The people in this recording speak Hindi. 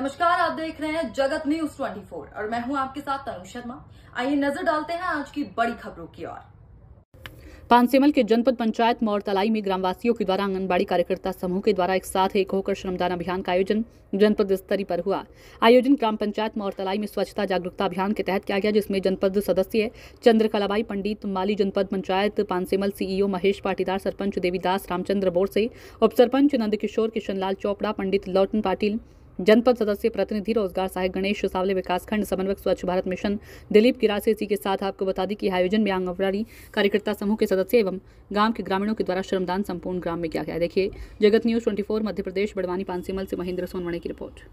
नमस्कार आप देख रहे हैं जगत न्यूज 24 और मैं हूं आपके साथ तरुण शर्मा आइए नजर डालते हैं आज की बड़ी खबरों की ओर पानसेमल के जनपद पंचायत मौरतलाई में ग्रामवासियों के द्वारा आंगनबाड़ी कार्यकर्ता समूह के द्वारा एक साथ एक होकर श्रमदान अभियान का आयोजन जनपद स्तरीय पर हुआ आयोजन ग्राम पंचायत मौरतलाई में स्वच्छता जागरूकता अभियान के तहत किया गया जिसमें जनपद सदस्य चंद्रकलाबाई पंडित माली जनपद पंचायत पानसेमल सीईओ महेश पाटीदार सरपंच देवीदास रामचंद्र बोरसे उप सरपंच नंदकिशोर किशनलाल चोपड़ा पंडित लौटन पाटिल जनपद सदस्य प्रतिनिधि रोजगार सहायक गणेश सावले विकासखंड समन्वयक स्वच्छ भारत मिशन दिलीप से इसी के साथ आपको बता दी कि आयोजन में आंगनबाड़ी कार्यकर्ता समूह के सदस्य एवं गांव के ग्रामीणों के द्वारा श्रमदान संपूर्ण ग्राम में किया गया देखिए जगत न्यूज ट्वेंटी मध्य प्रदेश बड़वानी पानसीमल से महेंद्र सोनवणी की रिपोर्ट